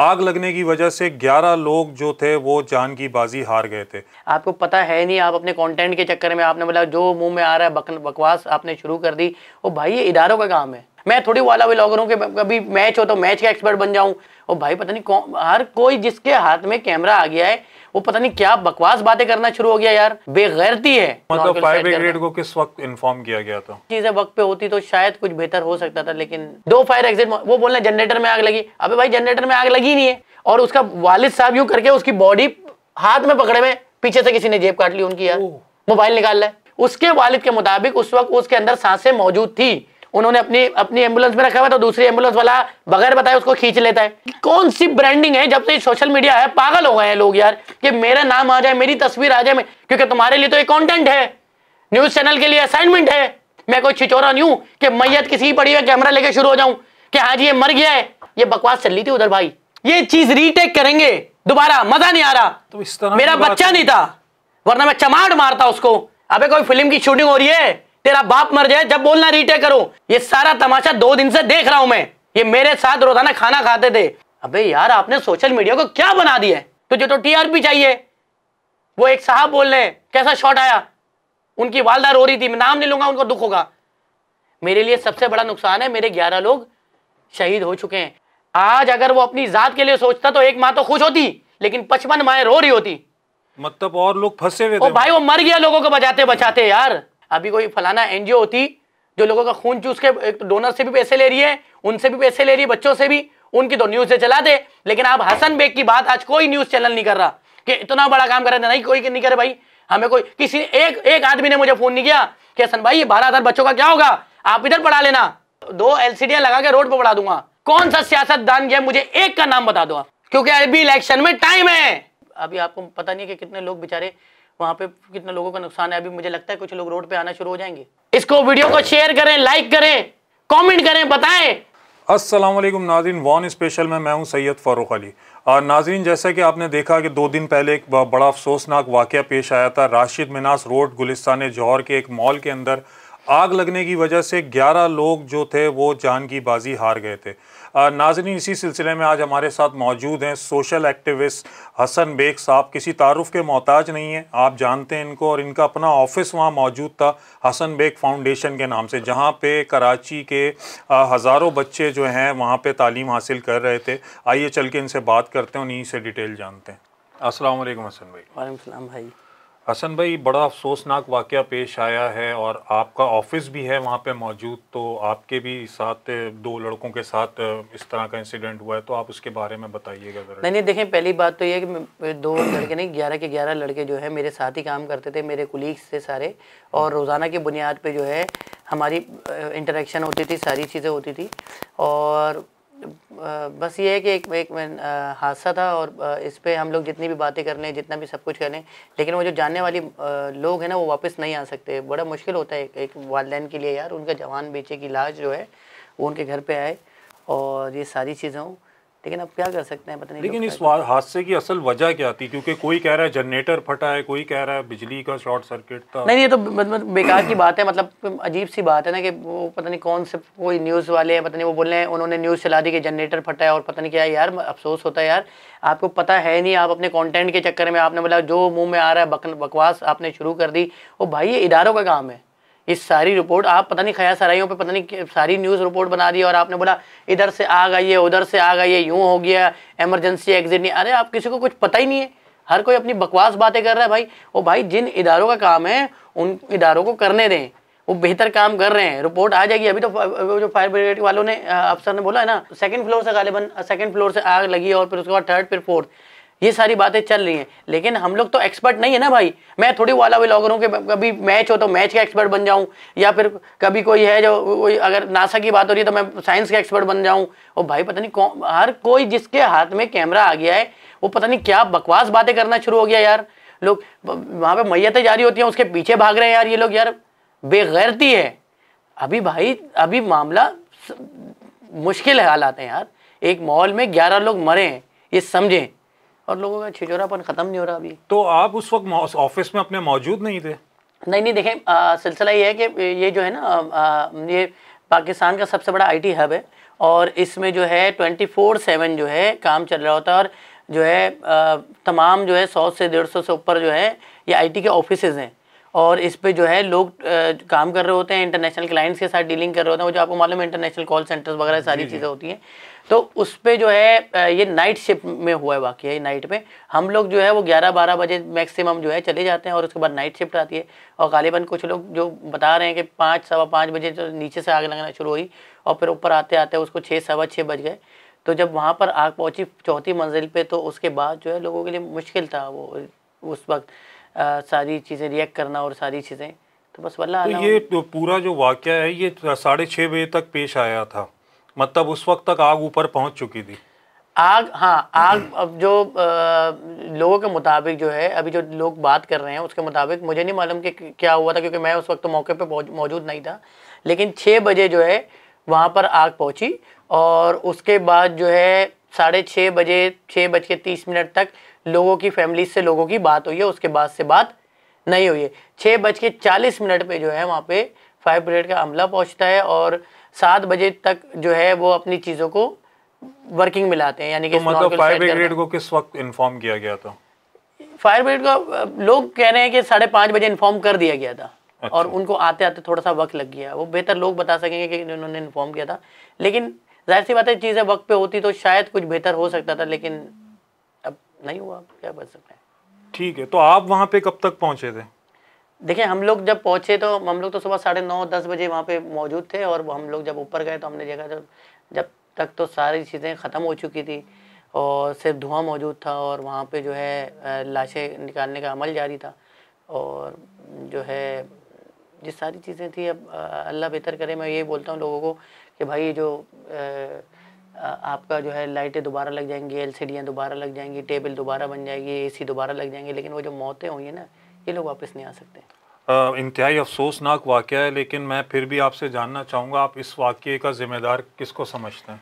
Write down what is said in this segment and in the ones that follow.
आग लगने की वजह से 11 लोग जो थे वो जान की बाजी हार गए थे आपको पता है नहीं आप अपने कंटेंट के चक्कर में आपने बोला जो मुंह में आ रहा है बकवास आपने शुरू कर दी वो भाई ये इदारों का काम है मैं थोड़ी वाला व्लॉगर हूँ कि कभी मैच हो तो मैच का एक्सपर्ट बन जाऊँ और भाई पता नहीं कौन हर कोई जिसके हाथ में कैमरा आ गया है वो पता नहीं क्या बकवास बातें करना शुरू हो गया यार बेगैरती है तो मतलब फायर ब्रिगेड को किस वक्त इन्फॉर्म किया गया था चीजें वक्त पे होती तो शायद कुछ बेहतर हो सकता था लेकिन दो फायर एग्जिट वो बोल रहे जनरेटर में आग लगी अबे भाई जनरेटर में आग लगी नहीं है और उसका वालिद साहब यूं करके उसकी बॉडी हाथ में पकड़े में पीछे से किसी ने जेब काट ली उनकी यार मोबाइल निकाल रहा उसके वालिद के मुताबिक उस वक्त उसके अंदर सांसें मौजूद थी उन्होंने अपनी अपनी एम्बुलेंस में रखा हुआ तो दूसरी एम्बुलेंस वाला बगैर बताए उसको खींच लेता है कौन सी ब्रांडिंग है जब से सोशल मीडिया है पागल हो गए हैं लोग यार कि मेरा नाम आ जाए मेरी तस्वीर आ जाए क्योंकि तुम्हारे लिए तो एक कॉन्टेंट है न्यूज चैनल के लिए असाइनमेंट है मैं कोई छिचोरा नहीं हूं कि मैयत किसी पड़ी हुई कैमरा लेके शुरू हो जाऊं कि हाँ जी ये मर गया है ये बकवास चल रही थी उधर भाई ये चीज रीटेक करेंगे दोबारा मजा नहीं आ रहा तो इस तरह मेरा बच्चा नहीं था वरना मैं चमाट मारता उसको अबे कोई फिल्म की शूटिंग हो रही है तेरा बाप मर जाए जब बोलना रिटे करो ये सारा तमाशा दो दिन से देख रहा हूं मैं ये मेरे साथ रोजाना खाना खाते थे अबे यार आपने सोशल मीडिया को क्या बना दिया तुझे तो टीआरपी चाहिए वो एक साहब बोल रहे हैं कैसा शॉट आया उनकी वालदा रो रही थी मैं नाम नहीं लूंगा उनको दुख होगा मेरे लिए सबसे बड़ा नुकसान है मेरे ग्यारह लोग शहीद हो चुके हैं आज अगर वो अपनी जात के लिए सोचता तो एक माँ तो खुश होती लेकिन पचपन माए रो रही होती मतलब और लोग फंसे हुए भाई वो मर गया लोगों को बचाते बचाते यार अभी कोई फलाना एनजीओ होती जो लोगों का खून चूस के एक तो डोनर से भी पैसे ले रही है उनसे भी पैसे ले रही है बच्चों से भी उनकी तो न्यूज से चला दे लेकिन आप हसन बेग की बात आज कोई न्यूज चैनल नहीं कर रहा कि इतना बड़ा काम कर रहे थे नहीं कोई नहीं करे भाई हमें कोई किसी एक एक आदमी ने मुझे फोन नहीं किया कि हसन भाई बारह हजार बच्चों का क्या होगा आप इधर पढ़ा लेना दो एलसीडियां लगा के रोड पर पढ़ा दूंगा कौन सा सियासत दान गया मुझे एक का नाम बता दो क्योंकि अभी इलेक्शन में टाइम है अभी आपको पता नहीं कि कितने लोग बेचारे वहाँ पे कितने लोगों का नुकसान है अभी मुझे लगता है कुछ लोग रोड पे आना शुरू हो जाएंगे इसको वीडियो को शेयर करें लाइक करें कमेंट करें बताएं अस्सलाम वालेकुम नाजरीन वन स्पेशल में मैं हूं सैयद फ़ारूक अली और नाजरीन जैसा कि आपने देखा कि दो दिन पहले एक बड़ा अफसोसनाक वाक़ पेश आया था राशिद मिनास रोड गुलिस्तान जौहर के एक मॉल के अंदर आग लगने की वजह से 11 लोग जो थे वो जान की बाजी हार गए थे नाजरीन इसी सिलसिले में आज हमारे साथ मौजूद हैं सोशल एक्टिविस्ट हसन बेग साहब किसी तारुफ के मोहताज नहीं हैं आप जानते हैं इनको और इनका अपना ऑफिस वहाँ मौजूद था हसन बेग फाउंडेशन के नाम से जहाँ पे कराची के हज़ारों बच्चे जो हैं वहाँ पे तालीम हासिल कर रहे थे आइए चल के इनसे बात करते हैं उन्हीं से डिटेल जानते हैं असल हसन भाई वाईक भाई हसन भाई बड़ा अफसोसनाक वाक़ पेश आया है और आपका ऑफिस भी है वहाँ पे मौजूद तो आपके भी साथ दो लड़कों के साथ इस तरह का इंसिडेंट हुआ है तो आप उसके बारे में बताइएगा नहीं नहीं देखें पहली बात तो ये कि दो लड़के नहीं ग्यारह के ग्यारह लड़के जो है मेरे साथ ही काम करते थे मेरे कुलीग्स थे सारे और रोज़ाना की बुनियाद पर जो है हमारी इंटरेक्शन होती थी सारी चीज़ें होती थी और बस ये है कि एक एक हादसा था और इस पर हम लोग जितनी भी बातें कर लें जितना भी सब कुछ करें लेकिन वो जो जानने वाली लोग हैं ना वो वापस नहीं आ सकते बड़ा मुश्किल होता है एक वालदेन के लिए यार उनका जवान बेचे की लाश जो है वो उनके घर पे आए और ये सारी चीज़ों लेकिन अब क्या कर सकते हैं पता नहीं लेकिन इस हादसे की असल वजह क्या थी क्योंकि कोई कह रहा है जनरेटर फटा है कोई कह रहा है बिजली का शॉर्ट सर्किट था नहीं ये तो मतलब बेकार की बात है मतलब अजीब सी बात है ना कि वो पता नहीं कौन से कोई न्यूज़ वाले हैं पता नहीं वो बोल रहे हैं उन्होंने न्यूज़ चला दी कि जनरेटर फटा है और पता नहीं क्या यार अफसोस होता है यार आपको पता है नहीं आप अपने कॉन्टेंट के चक्कर में आपने बोला जो मुँह में आ रहा है बकवास आपने शुरू कर दी वो भाई ये इदारों का काम है ये सारी रिपोर्ट आप पता नहीं खया सराइयों पे पता नहीं सारी न्यूज़ रिपोर्ट बना दी और आपने बोला इधर से आग गई है उधर से आग गई है यूँ हो गया एमरजेंसी एग्जिट नहीं अरे आप किसी को कुछ पता ही नहीं है हर कोई अपनी बकवास बातें कर रहा है भाई वो भाई जिन इदारों का काम है उन इदारों को करने दें वो बेहतर काम कर रहे हैं रिपोर्ट आ जाएगी अभी तो जो फायर ब्रिगेड वालों ने अफसर ने बोला है ना सेकंड फ्लोर से गालिबन सेकंड फ्लोर से आग लगी और फिर उसके बाद थर्ड फिर फोर्थ ये सारी बातें चल रही हैं लेकिन हम लोग तो एक्सपर्ट नहीं है ना भाई मैं थोड़ी वाला व्लॉगर हूँ कि कभी मैच हो तो मैच का एक्सपर्ट बन जाऊँ या फिर कभी कोई है जो कोई अगर नासा की बात हो रही है तो मैं साइंस का एक्सपर्ट बन जाऊँ और भाई पता नहीं कौन हर कोई जिसके हाथ में कैमरा आ गया है वो पता नहीं क्या बकवास बातें करना शुरू हो गया यार लोग वहाँ पर मैयतें जारी होती हैं उसके पीछे भाग रहे हैं यार ये लोग यार बेगैरती है अभी भाई अभी मामला मुश्किल हालात हैं यार एक मॉल में ग्यारह लोग मरे हैं ये समझें और लोगों का छिजोरापन ख़त्म नहीं हो रहा अभी तो आप उस वक्त ऑफिस में अपने मौजूद नहीं थे नहीं नहीं देखें सिलसिला ये है कि ये जो है ना आ, ये पाकिस्तान का सबसे बड़ा आईटी हब है और इसमें जो है ट्वेंटी फोर सेवन जो है काम चल रहा होता है और जो है आ, तमाम जो है सौ से डेढ़ सौ से ऊपर जो है ये आईटी के ऑफिस हैं और इस पर जो है लोग आ, काम कर रहे होते हैं इंटरनेशनल क्लाइंट्स के साथ डीलिंग कर रहे होते हैं वो जो आपको मालूम है इंटरनेशनल कॉल सेंटर्स वगैरह सारी चीज़ें होती हैं तो उस पर जो है ये नाइट शिफ्ट में हुआ है वाकई है नाइट में हम लोग जो है वो 11-12 बजे मैक्सिमम जो है चले जाते हैं और उसके बाद नाइट शिफ्ट आती है और गालिबा कुछ लोग जो बता रहे हैं कि पाँच सवा पाँच बजे जो तो नीचे से आग लगना शुरू हुई और फिर ऊपर आते आते उसको छः सवा छः बज गए तो जब वहाँ पर आग पहुँची चौथी मंजिल पर तो उसके बाद जो है लोगों के लिए मुश्किल था वो उस वक्त सारी चीज़ें रिएक्ट करना और सारी चीज़ें तो बस वल्ला तो ये तो पूरा जो वाक़ है ये साढ़े छः बजे तक पेश आया था मतलब उस वक्त तक आग ऊपर पहुंच चुकी थी आग हाँ आग अब जो आ, लोगों के मुताबिक जो है अभी जो लोग बात कर रहे हैं उसके मुताबिक मुझे नहीं मालूम कि क्या हुआ था क्योंकि मैं उस वक्त मौके पर मौजूद नहीं था लेकिन छः बजे जो है वहाँ पर आग पहुँची और उसके बाद जो है साढ़े छः बजे छः बज के तीस मिनट तक लोगों की फैमिली से लोगों की बात हुई है उसके बाद से बात नहीं हुई है छः बज के चालीस मिनट पर जो है वहाँ पर फायर ब्रिगेड का अमला पहुँचता है और सात बजे तक जो है वो अपनी चीज़ों को वर्किंग में लाते हैं यानी कि तो मतलब फायर ब्रिगेड को किस वक्त इन्फॉर्म किया गया था फायर ब्रिगेड को लोग कह रहे हैं कि साढ़े पाँच बजे इन्फॉर्म कर दिया गया था अच्छा। और उनको आते आते थोड़ा सा वक्त लग गया वो बेहतर लोग बता सकेंगे कि उन्होंने इन्फॉर्म किया था लेकिन जाहिर सी बात है चीज़ें वक्त पे होती तो शायद कुछ बेहतर हो सकता था लेकिन अब नहीं हुआ क्या बच सकता है ठीक है तो आप वहाँ पे कब तक पहुँचे थे देखिए हम लोग जब पहुँचे तो हम लोग तो सुबह साढ़े नौ दस बजे वहाँ पे मौजूद थे और हम लोग जब ऊपर गए तो हमने देखा जब जब तक तो सारी चीज़ें ख़त्म हो चुकी थी और सिर्फ धुआं मौजूद था और वहाँ पे जो है लाशें निकालने का अमल जारी था और जो है ये सारी चीज़ें थी अब अल्लाह बेहतर करे मैं ये बोलता हूँ लोगों को कि भाई जो आपका जो है लाइटें दोबारा लग जाएंगी एल दोबारा लग जाएंगी टेबल दोबारा बन जाएगी ए दोबारा लग जाएंगी लेकिन वो जो मौतें हुई हैं ना ये लोग वापस नहीं आ सकते इंतहाई अफसोसनाक वाक़ है लेकिन मैं फिर भी आपसे जानना चाहूँगा आप इस वाक़े का ज़िम्मेदार किसको समझते हैं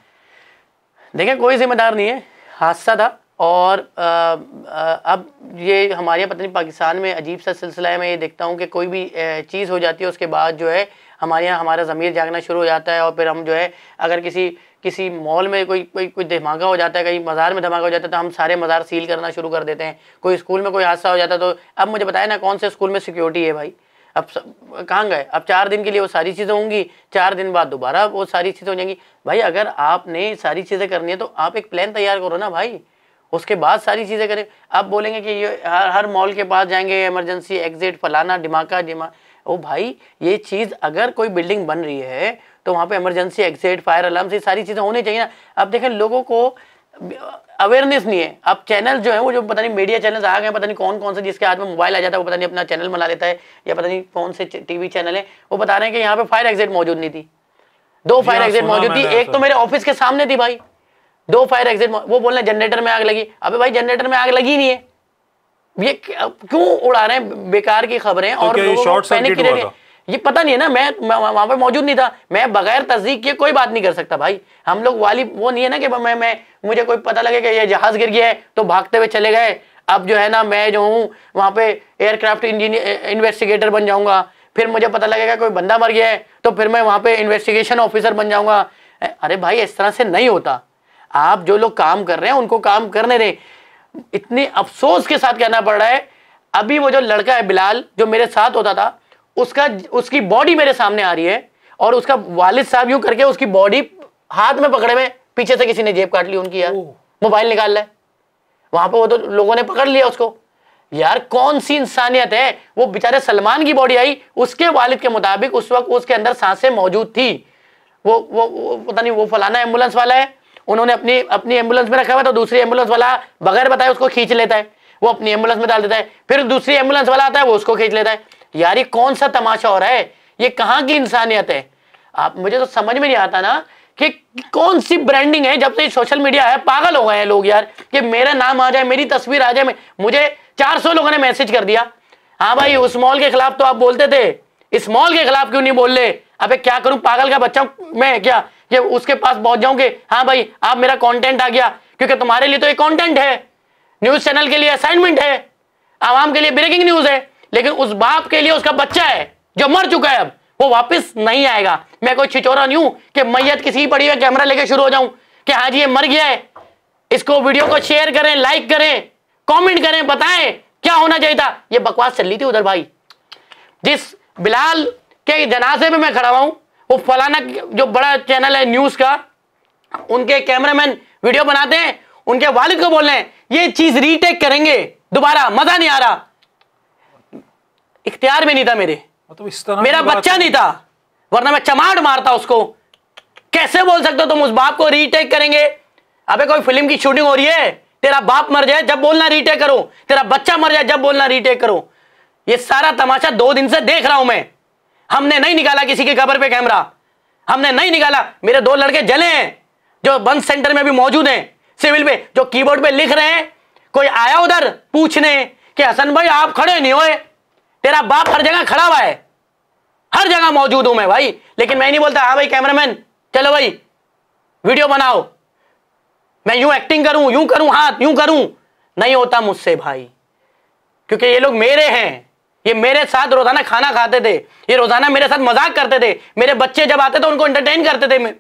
देखिए कोई ज़िम्मेदार नहीं है हादसा था और आ, आ, अब ये हमारे पता नहीं पाकिस्तान में अजीब सा सिलसिला है मैं ये देखता हूँ कि कोई भी चीज़ हो जाती है उसके बाद जो है हमारे यहाँ हमारा ज़मीर जागना शुरू हो जाता है और फिर हम जो है अगर किसी किसी मॉल में कोई कोई कोई धमाका हो जाता है कहीं मज़ार में धमाका हो जाता है तो हम सारे मज़ार सील करना शुरू कर देते हैं कोई स्कूल में कोई हादसा हो जाता है तो अब मुझे बताया ना कौन से स्कूल में सिक्योरिटी है भाई अब कहाँ गए अब चार दिन के लिए वो सारी चीज़ें होंगी चार दिन बाद दोबारा वो सारी चीज़ें हो जाएंगी भाई अगर आपने सारी चीज़ें करनी है तो आप एक प्लान तैयार करो ना भाई उसके बाद सारी चीज़ें करें आप बोलेंगे कि ये हर हर मॉल के पास जाएंगे इमरजेंसी एग्जिट फलाना धमाका धमाका ओ भाई ये चीज़ अगर कोई बिल्डिंग बन रही है तो वहाँ पे इमरजेंसी एग्जिट फायर अलार्म से सारी चीज़ें होनी चाहिए ना अब देखें लोगों को अवेयरनेस नहीं है अब चैनल जो है वो जो पता नहीं मीडिया चैनल आ गए पता नहीं कौन कौन से जिसके हाथ में मोबाइल आ जाता है वो पता नहीं अपना चैनल बना लेता है या पता नहीं कौन से टीवी चैनल है वो बता रहे हैं कि यहाँ पे फायर एग्जिट मौजूद नहीं थी दो फायर हाँ, एग्जिट मौजूद थी एक तो मेरे ऑफिस के सामने थी भाई दो फायर एग्जिट वो बोल रहे जनरेटर में आग लगी अबे भाई जनरेटर में आग लगी नहीं है ये क्यों उड़ा रहे हैं बेकार की खबरें और ये पता नहीं है ना मैं वहां पर मौजूद नहीं था मैं बगैर तस्दीक के कोई बात नहीं कर सकता भाई हम लोग वाली वो नहीं है ना कि मैं मैं मुझे कोई पता लगे कि ये जहाज गिर गया है तो भागते हुए चले गए अब जो है ना मैं जो हूँ वहां पे एयरक्राफ्ट इंजीनियर इन्वेस्टिगेटर बन जाऊंगा फिर मुझे पता लगेगा कोई बंदा मर गया है तो फिर मैं वहां पे इन्वेस्टिगेशन ऑफिसर बन जाऊंगा अरे भाई इस तरह से नहीं होता आप जो लोग काम कर रहे हैं उनको काम करने दें इतने अफसोस के साथ कहना पड़ रहा है अभी वो जो लड़का है बिलाल जो मेरे साथ होता था उसका उसकी बॉडी मेरे सामने आ रही है और उसका वालिद साहब यूं करके उसकी बॉडी हाथ में पकड़े में पीछे से किसी ने जेब काट ली उनकी यार मोबाइल निकाल ले वहां पे वो तो लोगों ने पकड़ लिया उसको यार कौन सी इंसानियत है वो बेचारे सलमान की बॉडी आई उसके वालिद के मुताबिक उस वक्त उसके अंदर सांसें मौजूद थी वो वो, वो पता नहीं वो फलाना एम्बुलेंस वाला है उन्होंने अपनी अपनी एम्बुलेंस में रखा हुआ तो दूसरी एम्बुलेंस वाला बगैर बताए उसको खींच लेता है वो अपनी एम्बुलेंस में डाल देता है फिर दूसरी एम्बुलेंस वाला आता है वो उसको खींच लेता है यार ये कौन सा तमाशा हो रहा है ये कहाँ की इंसानियत है आप मुझे तो समझ में नहीं आता ना कि कौन सी ब्रांडिंग है जब से सोशल मीडिया है पागल हो गए हैं लोग यार कि मेरा नाम आ जाए मेरी तस्वीर आ जाए मुझे 400 लोगों ने मैसेज कर दिया हाँ भाई उस मॉल के खिलाफ तो आप बोलते थे इस मॉल के खिलाफ क्यों नहीं बोल रहे अबे क्या करूं पागल का बच्चा मैं क्या ये उसके पास पहुंच जाओगे हाँ भाई आप मेरा कंटेंट आ गया क्योंकि तुम्हारे लिए तो एक कंटेंट है न्यूज चैनल के लिए असाइनमेंट है आवाम के लिए ब्रेकिंग न्यूज है लेकिन उस बाप के लिए उसका बच्चा है जो मर चुका है अब वो वापस नहीं आएगा मैं कोई छिचोरा नहीं हूं कि मैयत किसी पड़ी हुई कैमरा लेके शुरू हो जाऊं कि हाँ जी ये मर गया है इसको वीडियो को शेयर करें लाइक करें कमेंट करें बताएं क्या होना चाहिए था ये बकवास चल रही थी उधर भाई जिस बिलाल के जनाजे में मैं खड़ा हुआ हूं वो फलाना जो बड़ा चैनल है न्यूज का उनके कैमरामैन वीडियो बनाते हैं उनके वालिद को बोल रहे हैं ये चीज रीटेक करेंगे दोबारा मजा नहीं आ रहा इख्तियार में नहीं था मेरे मतलब इस तरह मेरा बच्चा नहीं था वरना मैं चमाट मारता उसको कैसे बोल सकते हो तुम उस बाप को रीटेक करेंगे अबे कोई फिल्म की शूटिंग हो रही है तेरा बाप मर जाए जब बोलना रीटेक करो तेरा बच्चा मर जाए जब बोलना रीटेक करो ये सारा तमाशा दो दिन से देख रहा हूं मैं हमने नहीं निकाला किसी की कबर पे कैमरा हमने नहीं निकाला मेरे दो लड़के जले हैं जो बंद सेंटर में भी मौजूद हैं सिविल पे जो कीबोर्ड पे लिख रहे हैं कोई आया उधर पूछने कि हसन भाई आप खड़े नहीं होए तेरा बाप हर जगह खड़ा हुआ है हर जगह मौजूद हूं मैं भाई लेकिन मैं नहीं बोलता हाँ भाई कैमरामैन चलो भाई वीडियो बनाओ मैं यूं एक्टिंग करूं यूं करूं हाथ यूं करूं नहीं होता मुझसे भाई क्योंकि ये लोग मेरे हैं ये मेरे साथ रोजाना खाना खाते थे ये रोजाना मेरे साथ मजाक करते थे मेरे बच्चे जब आते थे तो उनको एंटरटेन करते थे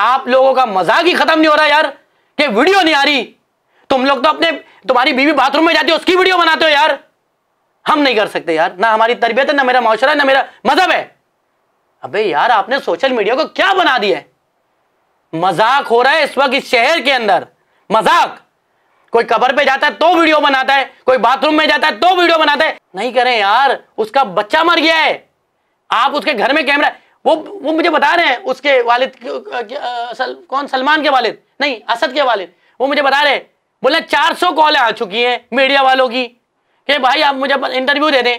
आप लोगों का मजाक ही खत्म नहीं हो रहा यार कि वीडियो नहीं आ रही तुम लोग तो अपने तुम्हारी बीवी बाथरूम में जाती हो उसकी वीडियो बनाते हो यार हम नहीं कर सकते यार ना हमारी तरबियत है ना मेरा माशरा है ना मेरा मजहब है अबे यार आपने सोशल मीडिया को क्या बना दिया है मजाक हो रहा है इस वक्त इस शहर के अंदर मजाक कोई कबर पे जाता है तो वीडियो बनाता है कोई बाथरूम में जाता है तो वीडियो बनाता है नहीं करें यार उसका बच्चा मर गया है आप उसके घर में कैमरा वो वो मुझे बता रहे हैं उसके वालिद सल, कौन सलमान के वालिद नहीं असद के वालिद वो मुझे बता रहे हैं बोले चार सौ कॉल आ चुकी हैं मीडिया वालों की कि भाई आप मुझे इंटरव्यू दे दें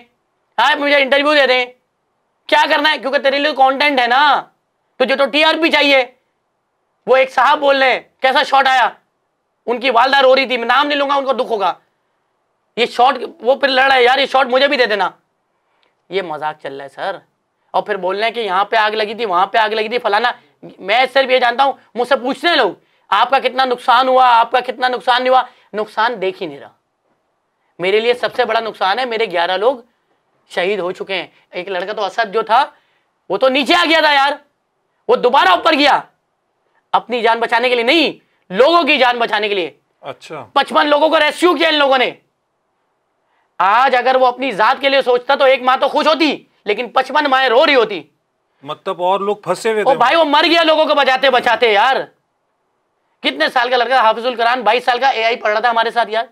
आप मुझे इंटरव्यू दे दें क्या करना है क्योंकि तेरे लिए कॉन्टेंट है ना तुझे तो पी चाहिए वो एक साहब बोल रहे हैं कैसा शॉर्ट आया उनकी वालदा रो रही थी मैं नाम नहीं लूंगा उनको दुख होगा ये शॉट वो फिर लड़ रहा है यार ये शॉट मुझे भी दे देना ये मजाक चल रहा है सर और फिर बोल रहे हैं कि यहाँ पे आग लगी थी वहां पे आग लगी थी फलाना मैं सिर्फ ये जानता हूं मुझसे पूछते लोग आपका कितना नुकसान हुआ आपका कितना नुकसान नहीं हुआ नुकसान देख ही नहीं रहा मेरे लिए सबसे बड़ा नुकसान है मेरे ग्यारह लोग शहीद हो चुके हैं एक लड़का तो असद जो था वो तो नीचे आ गया था यार वो दोबारा ऊपर गया अपनी जान बचाने के लिए नहीं लोगों की जान बचाने के लिए अच्छा पचपन लोगों को रेस्क्यू किया इन लोगों ने आज अगर वो अपनी जात के लिए सोचता तो एक माँ तो खुश होती लेकिन पचपन माए रो रही होती मतलब और लोग फंसे हुए थे भाई वो मर गया लोगों को बचाते बचाते यार कितने साल का लड़का हाफिजुल कुरान बाईस साल का आई पढ़ रहा था हमारे साथ यार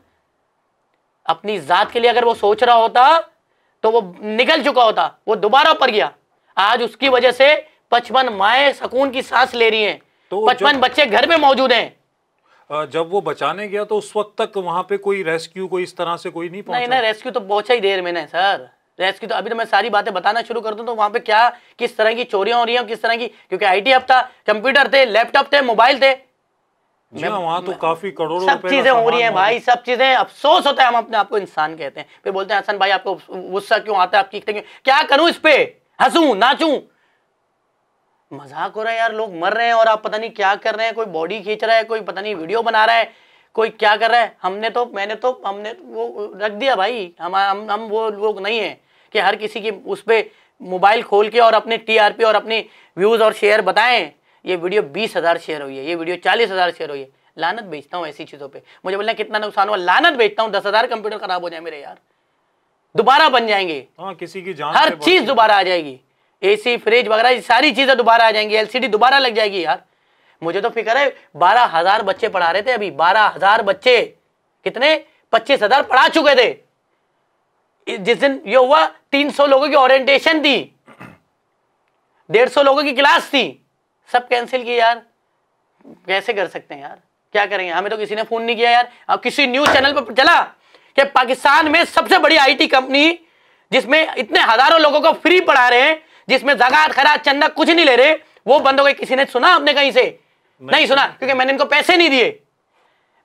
अपनी जात के लिए अगर वो सोच रहा होता तो वो निकल चुका होता वो दोबारा पड़ गया आज उसकी वजह से पचपन माए सकून की सांस ले रही हैं तो पचपन बच्चे घर में मौजूद हैं जब वो बचाने गया तो उस वक्त तक वहाँ पे कोई रेस्क्यू कोई इस तरह से कोई नहीं पहुंचा नहीं ना रेस्क्यू तो पहुंचा ही देर में ना सर रेस्क्यू तो अभी तो मैं सारी बातें बताना शुरू कर दूं तो वहां पे क्या किस तरह की चोरियां हो रही हैं किस तरह की क्योंकि आईटी अब था कंप्यूटर थे लैपटॉप थे मोबाइल थे हाँ, वहाँ तो काफी करोड़ों सब चीजें हो रही है भाई सब चीजें अफसोस होता है हम अपने आपको इंसान कहते हैं फिर बोलते हैं हसन भाई आपको गुस्सा क्यों आता है आप चीखते क्या करूं इस पे हंसू नाचू मजाक हो रहा है यार लोग मर रहे हैं और आप पता नहीं क्या कर रहे हैं कोई बॉडी खींच रहा है कोई पता नहीं वीडियो बना रहा है कोई क्या कर रहा है हमने तो मैंने तो हमने तो वो रख दिया भाई हम हम हम वो लोग नहीं है कि हर किसी की उस पर मोबाइल खोल के और अपने टीआरपी और अपने व्यूज़ और शेयर बताएं ये वीडियो बीस हज़ार शेयर हुई है ये वीडियो चालीस हज़ार शेयर हुई है लानत बेचता हूँ ऐसी चीज़ों पे मुझे बोलना कितना नुकसान हुआ लानत बेचता हूँ दस हज़ार कंप्यूटर खराब हो जाए मेरे यार दोबारा बन जाएंगे हाँ, किसी की जान हर चीज़ दोबारा आ जाएगी एसी फ्रिज वगैरह सारी चीज़ें दोबारा आ जाएंगी एलसीडी दोबारा लग जाएगी यार मुझे तो फिक्र है बारह हजार बच्चे पढ़ा रहे थे अभी बारह हजार बच्चे कितने पच्चीस हजार पढ़ा चुके थे जिस दिन ये हुआ तीन सौ लोगों की ओरिएंटेशन थी डेढ़ सौ लोगों की क्लास थी सब कैंसिल की यार कैसे कर सकते हैं यार क्या करेंगे हमें तो किसी ने फोन नहीं किया यार अब किसी न्यूज चैनल पर चला कि पाकिस्तान में सबसे बड़ी आईटी कंपनी जिसमें इतने हजारों लोगों को फ्री पढ़ा रहे हैं जिसमें जगात खराज चंदा कुछ नहीं ले रहे वो बंद हो गए किसी ने सुना आपने कहीं से नहीं, नहीं सुना क्योंकि मैंने इनको पैसे नहीं दिए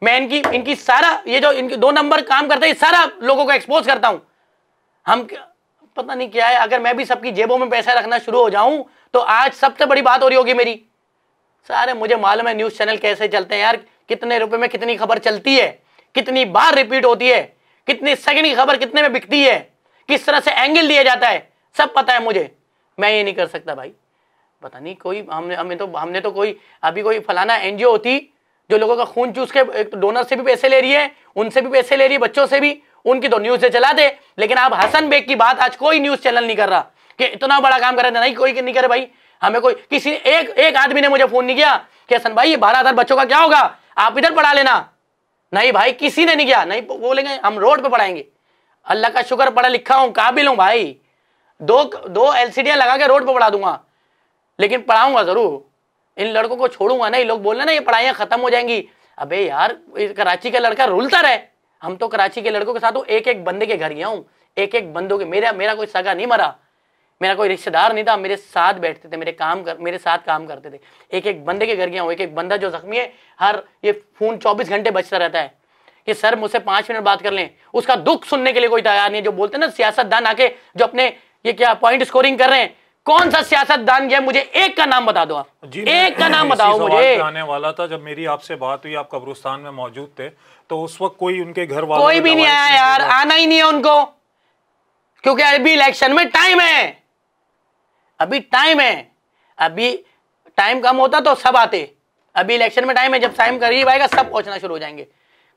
मैं इनकी इनकी सारा ये जो इनकी दो नंबर काम करते हैं सारा लोगों को एक्सपोज करता हूं हम पता नहीं क्या है अगर मैं भी सबकी जेबों में पैसा रखना शुरू हो जाऊं तो आज सबसे बड़ी बात हो रही होगी मेरी सारे मुझे मालूम है न्यूज चैनल कैसे चलते हैं यार कितने रुपए में कितनी खबर चलती है कितनी बार रिपीट होती है कितने सेकेंड की खबर कितने में बिकती है किस तरह से एंगल दिया जाता है सब पता है मुझे मैं ये नहीं कर सकता भाई पता नहीं कोई हमने हमें तो हमने तो कोई अभी कोई फलाना एनजीओ होती जो लोगों का खून चूस के एक तो डोनर से भी पैसे ले रही है उनसे भी पैसे ले रही है बच्चों से भी उनकी तो न्यूज से चला दे लेकिन आप हसन बेग की बात आज कोई न्यूज चैनल नहीं कर रहा कि इतना बड़ा काम कर रहे थे नहीं कोई नहीं करे भाई हमें कोई किसी एक एक आदमी ने मुझे फोन नहीं किया कि हसन भाई ये बारह हजार बच्चों का क्या होगा आप इधर पढ़ा लेना नहीं भाई किसी ने नहीं किया नहीं बोलेंगे हम रोड पर पढ़ाएंगे अल्लाह का शुक्र पढ़ा लिखा हूँ काबिल हूँ भाई दो दो एलसीडियां लगा के रोड पर पढ़ा दूंगा लेकिन पढ़ाऊंगा जरूर इन लड़कों को छोड़ूंगा नहीं लोग बोल रहे ना ये पढ़ाइयाँ खत्म हो जाएंगी अबे यार कराची का लड़का रुलता रहे हम तो कराची के लड़कों के साथ एक एक बंदे के घर गया हूँ एक एक बंदों के मेरा मेरा कोई सगा नहीं मरा मेरा कोई रिश्तेदार नहीं था मेरे साथ बैठते थे मेरे काम कर मेरे साथ काम करते थे एक एक बंदे के घर गया हूँ एक एक बंदा जो जख्मी है हर ये फोन चौबीस घंटे बचता रहता है कि सर मुझसे पाँच मिनट बात कर लें उसका दुख सुनने के लिए कोई तैयार नहीं है जो बोलते हैं ना सियासतदान आके जो अपने ये क्या पॉइंट स्कोरिंग कर रहे हैं कौन सा सियासतदान गया मुझे एक का नाम बता दो आप एक का नाम बताओ मुझे आने वाला था जब मेरी आपसे बात हुई आप कब्रुस्तान में मौजूद थे तो उस वक्त कोई उनके घर वाले कोई भी नहीं आया यार आना ही नहीं है उनको क्योंकि अभी इलेक्शन में टाइम है अभी टाइम है अभी टाइम कम होता तो सब आते अभी इलेक्शन में टाइम है जब टाइम करीब आएगा सब पहुंचना शुरू हो जाएंगे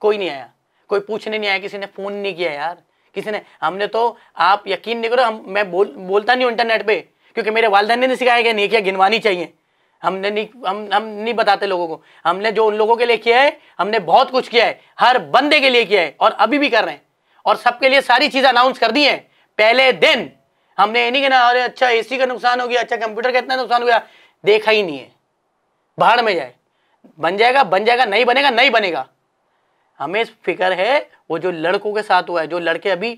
कोई नहीं आया कोई पूछने नहीं आया किसी ने फोन नहीं किया यार किसी ने हमने तो आप यकीन नहीं करो हम मैं बोल बोलता नहीं हूँ इंटरनेट पे क्योंकि मेरे वालदे ने नहीं सिखाया गया किया गिनवानी चाहिए हमने नहीं हम हम नहीं बताते लोगों को हमने जो उन लोगों के लिए किया है हमने बहुत कुछ किया है हर बंदे के लिए किया है और अभी भी कर रहे हैं और सबके लिए सारी चीज़ अनाउंस कर दी है पहले दिन हमने ये नहीं कहना अरे अच्छा ए का नुकसान हो गया अच्छा कंप्यूटर का इतना नुकसान हो गया देखा ही नहीं है बाहर में जाए बन जाएगा बन जाएगा नहीं बनेगा नहीं बनेगा हमें फिक्र है वो जो लड़कों के साथ हुआ है जो लड़के अभी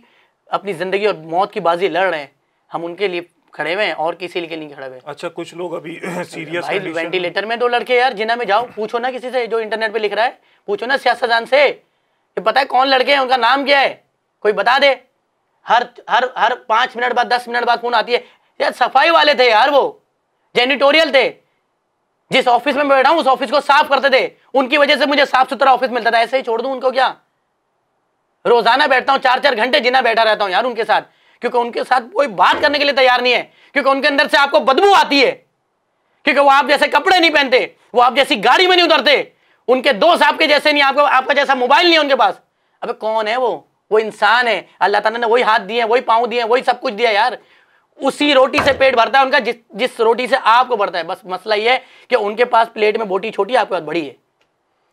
अपनी ज़िंदगी और मौत की बाजी लड़ रहे हैं हम उनके लिए खड़े हुए हैं और किसी के लिए खड़े हुए अच्छा कुछ लोग अभी सीरियस भाई वेंटिलेटर में दो लड़के यार जिन्हें में जाओ पूछो ना किसी से जो इंटरनेट पे लिख रहा है पूछो ना सियासतदान से ये पता है कौन लड़के हैं उनका नाम क्या है कोई बता दे हर हर हर पाँच मिनट बाद दस मिनट बाद फोन आती है यार सफाई वाले थे यार वो जेनिटोरियल थे जिस ऑफिस में बैठा हूँ उस ऑफिस को साफ करते थे उनकी वजह से मुझे साफ सुथरा ऑफिस मिलता था ऐसे ही छोड़ दू उनको क्या रोजाना बैठता हूँ चार चार घंटे जिना बैठा रहता हूँ यार उनके साथ क्योंकि उनके साथ कोई बात करने के लिए तैयार नहीं है क्योंकि उनके अंदर से आपको बदबू आती है क्योंकि वो आप जैसे कपड़े नहीं पहनते वो आप जैसी गाड़ी में नहीं उतरते उनके दोस्त आपके जैसे नहीं आपको आपका जैसा मोबाइल नहीं है उनके पास अबे कौन है वो वो इंसान है अल्लाह तला ने वही हाथ दिए वही पाँव दिए वही सब कुछ दिया यार उसी रोटी से पेट भरता है उनका जिस जिस रोटी से आपको भरता है बस मसला ये है कि उनके पास प्लेट में बोटी छोटी आपके पास बड़ी है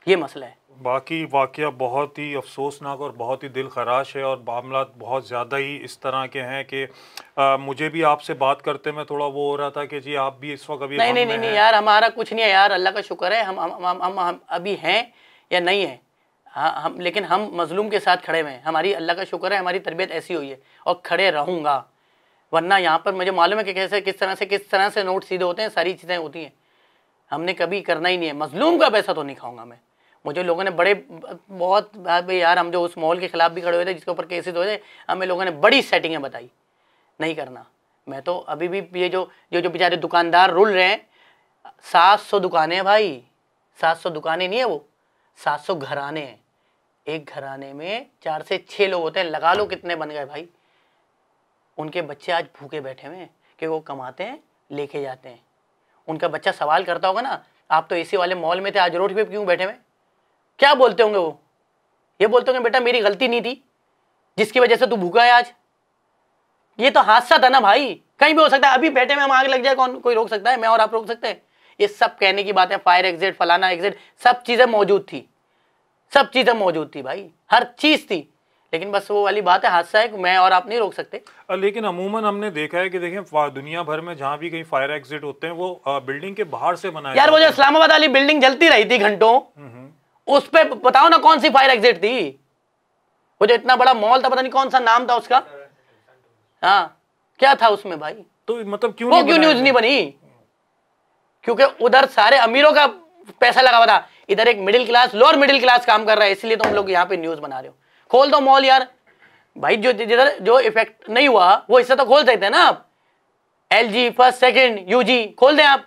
ये मसला है बाकी वाक़ बहुत ही अफसोसनाक और बहुत ही दिल खराश है और मामला बहुत ज़्यादा ही इस तरह के हैं कि आ, मुझे भी आपसे बात करते में थोड़ा वो हो रहा था कि जी आप भी इस वक्त अभी नहीं नहीं नहीं, नहीं यार हमारा कुछ नहीं है यार अल्लाह का शुक्र है हम हम, हम हम हम अभी हैं या नहीं हैं हाँ हम लेकिन हम मजलूम के साथ खड़े हुए हैं हमारी अल्लाह का शुक्र है हमारी तरबियत ऐसी हुई है और खड़े रहूँगा वरना यहाँ पर मुझे मालूम है कि कैसे किस तरह से किस तरह से नोट सीधे होते हैं सारी चीज़ें होती हैं हमने कभी करना ही नहीं है मजलूम का पैसा तो नहीं खाऊंगा मैं मुझे लोगों ने बड़े बहुत भाई यार हम जो उस मॉल के ख़िलाफ़ भी खड़े हुए थे जिसके ऊपर केसेस हो रहे हमें लोगों ने बड़ी सेटिंगें बताई नहीं करना मैं तो अभी भी ये जो ये जो बेचारे दुकानदार रुल रहे हैं सात सौ दुकानें हैं भाई सात सौ दुकानें नहीं है वो सात सौ घराने हैं एक घराने में चार से छः लोग होते हैं लगा लो कितने बन गए भाई उनके बच्चे आज भूखे बैठे हुए हैं कि वो कमाते हैं लेके जाते हैं उनका बच्चा सवाल करता होगा ना आप तो एसी वाले मॉल में थे आज रोड पे क्यों बैठे हुए क्या बोलते होंगे वो ये बोलते होंगे बेटा मेरी गलती नहीं थी जिसकी वजह से तू भूखा है आज ये तो हादसा था ना भाई कहीं भी हो सकता है अभी बैठे में हम आग लग जाए कौन कोई रोक सकता है मैं और आप रोक सकते हैं ये सब कहने की बात है फायर एग्जिट फलाना एग्जिट सब चीज़ें मौजूद थी सब चीज़ें मौजूद थी भाई हर चीज़ थी लेकिन बस वो वाली बात है हादसा है कि मैं और आप नहीं रोक सकते लेकिन अमूमन हमने देखा है कि देखें दुनिया भर में जहाँ भी कहीं फायर एग्जिट होते हैं वो बिल्डिंग के बाहर से बनाया यार वो जो इस्लामाबाद वाली बिल्डिंग जलती रही थी घंटों हम्म, हम्म। उस पर बताओ ना कौन सी फायर एग्जिट थी वो जो इतना बड़ा मॉल था पता नहीं कौन सा नाम था उसका हाँ क्या था उसमें भाई तो मतलब क्यों वो क्यों न्यूज नहीं बनी क्योंकि उधर सारे अमीरों का पैसा लगा हुआ था इधर एक middle class lower middle class काम कर रहा है इसलिए तुम तो लोग यहाँ पे न्यूज बना रहे हो खोल दो मॉल यार भाई जो जिधर जो इफेक्ट नहीं हुआ वो हिस्सा तो खोल सकते हैं ना आप एल फर्स्ट सेकेंड यू खोल दें आप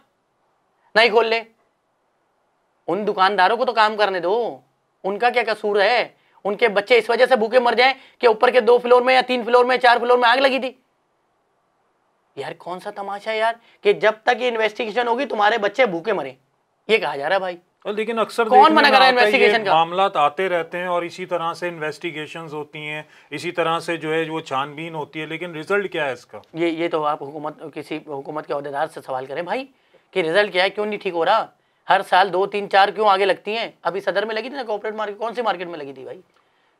नहीं खोल ले उन दुकानदारों को तो काम करने दो उनका क्या कसूर है उनके बच्चे इस वजह से भूखे मर जाएं कि ऊपर के दो फ्लोर में या तीन फ्लोर में चार फ्लोर में आग लगी थी यार कौन सा तमाशा है यार कि जब तक ये इन्वेस्टिगेशन होगी तुम्हारे बच्चे भूखे मरे ये कहा जा रहा है भाई लेकिन अक्सर कौन मना कर रहा है इन्वेस्टिगेशन का मामला आते रहते हैं और इसी तरह से इन्वेस्टिगेशन होती हैं इसी तरह से जो है वो छानबीन होती है लेकिन रिजल्ट क्या है इसका ये ये तो आप हुकूमत किसी हुकूमत के अहदेदार से सवाल करें भाई कि रिजल्ट क्या है क्यों नहीं ठीक हो रहा हर साल दो तीन चार क्यों आगे लगती हैं अभी सदर में लगी थी ना कॉपरेट मार्केट कौन से मार्केट में लगी थी भाई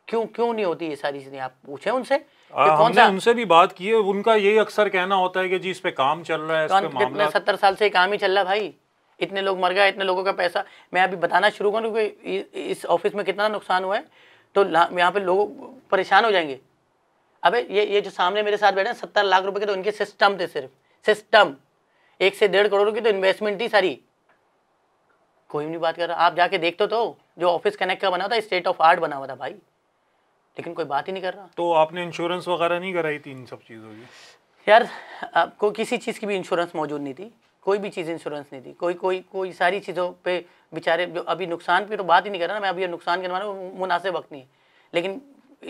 क्यों क्यों नहीं होती ये सारी चीजें आप पूछे उनसे आ, कौन सा उनसे भी बात की है उनका यही अक्सर कहना होता है कि जी इस पे काम चल रहा है कौन कितने सत्तर साल से काम ही चल रहा भाई इतने लोग मर गए इतने लोगों का पैसा मैं अभी बताना शुरू करूँ कि इस ऑफिस में कितना नुकसान हुआ है तो यहाँ पे लोग परेशान हो जाएंगे अबे ये ये जो सामने मेरे साथ बैठे हैं सत्तर लाख रुपए के तो इनके सिस्टम थे सिर्फ सिस्टम एक से डेढ़ करोड़ की तो इन्वेस्टमेंट थी सारी कोई नहीं बात कर रहा आप जाके देख तो, तो जो ऑफिस कनेक्ट का बना था स्टेट ऑफ आर्ट बना हुआ था भाई लेकिन कोई बात ही नहीं कर रहा तो आपने इंश्योरेंस वगैरह नहीं कराई थी इन सब चीज़ों की यार आपको किसी चीज़ की भी इंश्योरेंस मौजूद नहीं थी कोई भी चीज़ इंश्योरेंस नहीं थी कोई कोई कोई सारी चीज़ों पे बेचारे जो अभी नुकसान पे तो बात ही नहीं कर रहा ना मैं अभी नुकसान करवा रहा मुनासिब वक्त नहीं लेकिन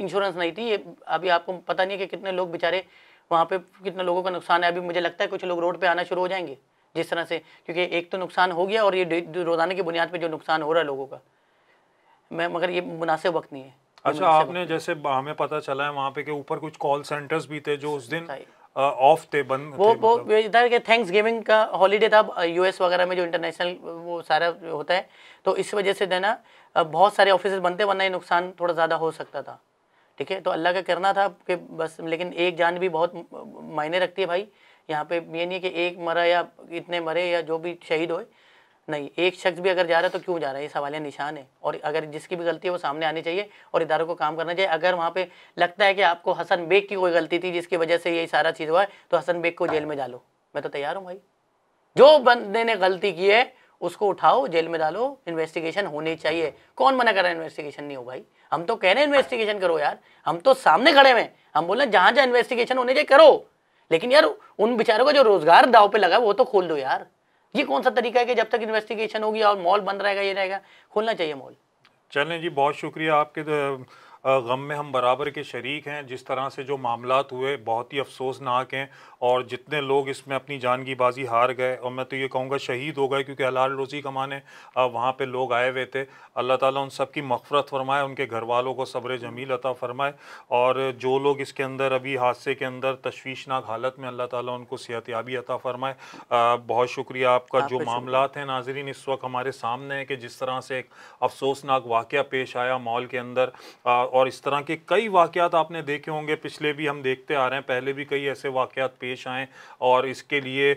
इंश्योरेंस नहीं थी ये अभी आपको पता नहीं है कि कितने लोग बेचारे वहाँ पे कितने लोगों का नुकसान है अभी मुझे लगता है कुछ लोग रोड पे आना शुरू हो जाएंगे जिस तरह से क्योंकि एक तो नुकसान हो गया और ये रोज़ाना की बुनियाद पर जो नुकसान हो रहा है लोगों का मैं मगर ये मुनासिब वक्त नहीं है अच्छा आपने जैसे हमें पता चला है वहाँ पे के ऊपर कुछ कॉल सेंटर्स भी थे जो उस दिन ऑफ थे बंद वो थे वो मतलब। इधर के थैंक्स गिविंग का हॉलीडे था यूएस वगैरह में जो इंटरनेशनल वो सारा होता है तो इस वजह से देना बहुत सारे ऑफिस बनते वरना ये नुकसान थोड़ा ज़्यादा हो सकता था ठीक है तो अल्लाह का करना था कि बस लेकिन एक जान भी बहुत मायने रखती है भाई यहाँ पे ये नहीं कि एक मरा या इतने मरे या जो भी शहीद होए नहीं एक शख्स भी अगर जा रहा है तो क्यों जा रहा है ये है निशान है और अगर जिसकी भी गलती है वो सामने आनी चाहिए और इदारों को काम करना चाहिए अगर वहाँ पे लगता है कि आपको हसन बेग की कोई गलती थी जिसकी वजह से ये सारा चीज़ हुआ है तो हसन बेग को जेल में डालो मैं तो तैयार हूँ भाई जो बंदे ने गलती की है उसको उठाओ जेल में डालो इन्वेस्टिगेशन होनी चाहिए कौन मना कर रहा है इन्वेस्टिगेशन नहीं हो भाई हम तो कह रहे हैं इन्वेस्टिगेशन करो यार हम तो सामने खड़े हुए हम बोल रहे हैं जहाँ जहाँ इन्वेस्टिगेशन होनी चाहिए करो लेकिन यार उन बेचारों का जो रोजगार दाव पे लगा है वो तो खोल दो यार ये कौन सा तरीका है कि जब तक इन्वेस्टिगेशन होगी और मॉल बंद रहेगा ये रहेगा खोलना चाहिए मॉल चलें जी बहुत शुक्रिया आपके तो, गम में हम बराबर के शरीक हैं जिस तरह से जो मामला हुए बहुत ही अफसोसनाक हैं और जितने लोग इसमें अपनी की बाजी हार गए और मैं तो ये कहूँगा शहीद हो गए क्योंकि हलाल रोज़ी कमाने वहाँ पर लोग आए हुए थे अल्लाह ताला उन सब की मफ़रत फरमाए उनके घर वालों को सब्र जमील अता फरमाए और जो लोग इसके अंदर अभी हादसे के अंदर तश्वीशनाक हालत में अल्लाह ताली उनको सेहत याबी अता फरमाए बहुत शुक्रिया आपका आप जो मामला हैं नाजरीन इस वक्त हमारे सामने है कि जिस तरह से एक अफसोसनाक वाक़ पेश आया मॉल के अंदर और इस तरह के कई वाक़ात आपने देखे होंगे पिछले भी हम देखते आ रहे हैं पहले भी कई ऐसे वाक़ात पेश आएँ और इसके लिए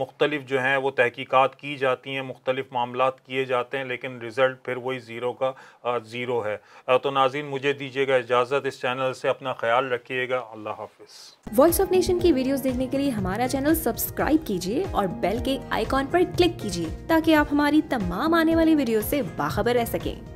मुख्तलिफ जो हैं वो तहकीक़ात की जाती हैं मुख्तलिफ मामला किए जाते हैं लेकिन रिज़ल्ट फिर वही ज़ीरो का ज़ीरो है तो नाजीन मुझे दीजिएगा इजाज़त इस चैनल से अपना ख्याल रखिएगा अल्लाह हाफिज़ वॉइस ऑफ नेशन की वीडियोस देखने के लिए हमारा चैनल सब्सक्राइब कीजिए और बेल के आइकॉन पर क्लिक कीजिए ताकि आप हमारी तमाम आने वाली वीडियो से बाखबर रह सकें